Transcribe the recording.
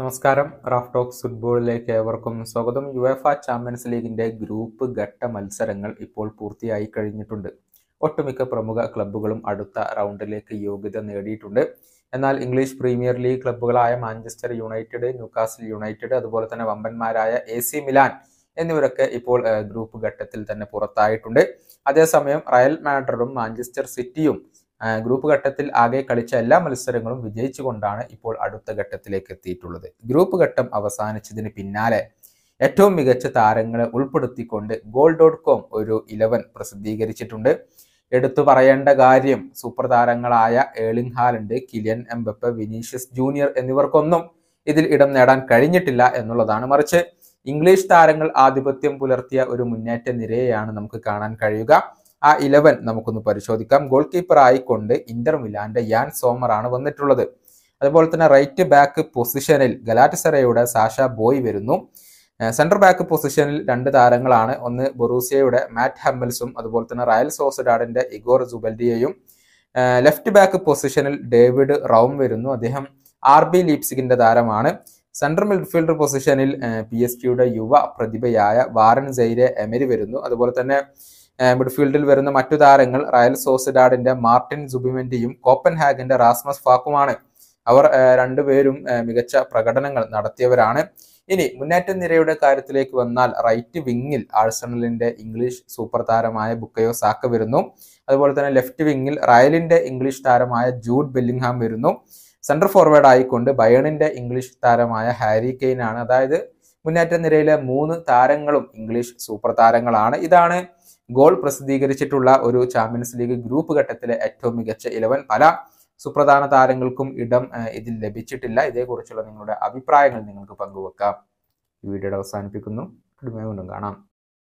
നമസ്കാരം Raf talks ഫുട്ബോളിലേക്ക് ഏവർക്കും സ്വാഗതം യുഎഫ ചാമ്പ്യൻസ് ലീഗിന്റെ ഗ്രൂപ്പ് ഘട്ട മത്സരങ്ങൾ ഇപ്പോൾ പൂർത്തിയായി കഴിഞ്ഞിട്ടുണ്ട് ഒട്ടുമിക്ക പ്രമുഖ ക്ലബ്ബുകളും അടുത്ത റൗണ്ടിലേക്ക് യോഗ്യത നേടിയിട്ടുണ്ട് എന്നാൽ ഇംഗ്ലീഷ് പ്രീമിയർ ലീഗ് ക്ലബ്ബുകളായ മാഞ്ചസ്റ്റർ യുണൈറ്റഡ് ന്യൂക്കാസിൽ യുണൈറ്റഡ് അതുപോലെ തന്നെ വമ്പന്മാരായ എ സി മിലാൻ എന്നിവരൊക്കെ ഇപ്പോൾ ഗ്രൂപ്പ് ഘട്ടത്തിൽ തന്നെ പുറത്തായിട്ടുണ്ട് അതേസമയം റയൽ മാഡ്രിഡും മാഞ്ചസ്റ്റർ സിറ്റിയും ഗ്രൂപ്പ് ഘട്ടത്തിൽ ആകെ കളിച്ച എല്ലാ മത്സരങ്ങളും വിജയിച്ചുകൊണ്ടാണ് ഇപ്പോൾ അടുത്ത ഘട്ടത്തിലേക്ക് എത്തിയിട്ടുള്ളത് ഗ്രൂപ്പ് ഘട്ടം അവസാനിച്ചതിന് പിന്നാലെ ഏറ്റവും മികച്ച താരങ്ങളെ ഉൾപ്പെടുത്തിക്കൊണ്ട് ഗോൾ ഡോട്ട് കോം ഒരു ഇലവൻ പ്രസിദ്ധീകരിച്ചിട്ടുണ്ട് എടുത്തു പറയേണ്ട കാര്യം സൂപ്പർ താരങ്ങളായ Erling Haaland Kylian Mbappe Vinicius Junior എന്നിവർക്കൊന്നും ഇതിൽ ഇടം നേടാൻ കഴിഞ്ഞിട്ടില്ല എന്നുള്ളതാണ് മറിച്ച് ഇംഗ്ലീഷ് താരങ്ങൾ ആധിപത്യം പുലർത്തിയ ഒരു മുന്നേറ്റ നിരയെയാണ് നമുക്ക് കാണാൻ കഴിയുക ആ ഇലവൻ നമുക്കൊന്ന് പരിശോധിക്കാം ഗോൾ കീപ്പർ ആയിക്കൊണ്ട് ഇന്റർ മിലാന്റെ യാൻ സോമർ ആണ് വന്നിട്ടുള്ളത് അതുപോലെ തന്നെ റൈറ്റ് ബാക്ക് പൊസിഷനിൽ ഗലാറ്റസറയുടെ സാഷ ബോയ് വരുന്നു സെന്റർ ബാക്ക് പൊസിഷനിൽ രണ്ട് താരങ്ങളാണ് ഒന്ന് ബൊറൂസിയയുടെ മാറ്റ് ഹമ്മൽസും അതുപോലെ തന്നെ റയൽ സോസഡാഡിന്റെ ഇഗോർ ജുബൽഡിയയും ലെഫ്റ്റ് ബാക്ക് പൊസിഷനിൽ ഡേവിഡ് റൗം വരുന്നു അദ്ദേഹം ആർ ബി ലീപ്സിഗിന്റെ താരമാണ് സെൻട്രൽ മിഡ്ഫീൽഡർ പൊസിഷനിൽ പി എസ് ടിയുടെ യുവ പ്രതിഭയായ വാറൻ സൈരെ എമരി വരുന്നു അതുപോലെ തന്നെ മിഡ്ഫീൽഡിൽ വരുന്ന മറ്റു താരങ്ങൾ റയൽ സോസിഡാഡിന്റെ മാർട്ടിൻ കോപ്പൻ ഹാഗിന്റെ റാസ്മസ് ഫാക്കുമാണ് അവർ രണ്ടുപേരും മികച്ച പ്രകടനങ്ങൾ നടത്തിയവരാണ് ഇനി മുന്നേറ്റ നിരയുടെ കാര്യത്തിലേക്ക് വന്നാൽ റൈറ്റ് വിങ്ങിൽ ആഴ്സണലിന്റെ ഇംഗ്ലീഷ് സൂപ്പർ താരമായ ബുക്കയോ സാക്ക വരുന്നു അതുപോലെ തന്നെ ലെഫ്റ്റ് വിങ്ങിൽ റയലിന്റെ ഇംഗ്ലീഷ് താരമായ ജൂഡ് ബെല്ലിംഗ്ഹാം വരുന്നു സെന്റർ ഫോർവേഡ് ആയിക്കൊണ്ട് ബയണിന്റെ ഇംഗ്ലീഷ് താരമായ ഹാരി കെയ്നാണ് ആണ് അതായത് മുന്നേറ്റ നിരയിലെ മൂന്ന് താരങ്ങളും ഇംഗ്ലീഷ് സൂപ്പർ താരങ്ങളാണ് ഇതാണ് ഗോൾ പ്രസിദ്ധീകരിച്ചിട്ടുള്ള ഒരു ചാമ്പ്യൻസ് ലീഗ് ഗ്രൂപ്പ് ഘട്ടത്തിലെ ഏറ്റവും മികച്ച ഇലവൻ പല സുപ്രധാന താരങ്ങൾക്കും ഇടം ഇതിൽ ലഭിച്ചിട്ടില്ല ഇതേക്കുറിച്ചുള്ള നിങ്ങളുടെ അഭിപ്രായങ്ങൾ നിങ്ങൾക്ക് പങ്കുവെക്കാം ഈ വീഡിയോയുടെ അവസാനിപ്പിക്കുന്നു കാണാം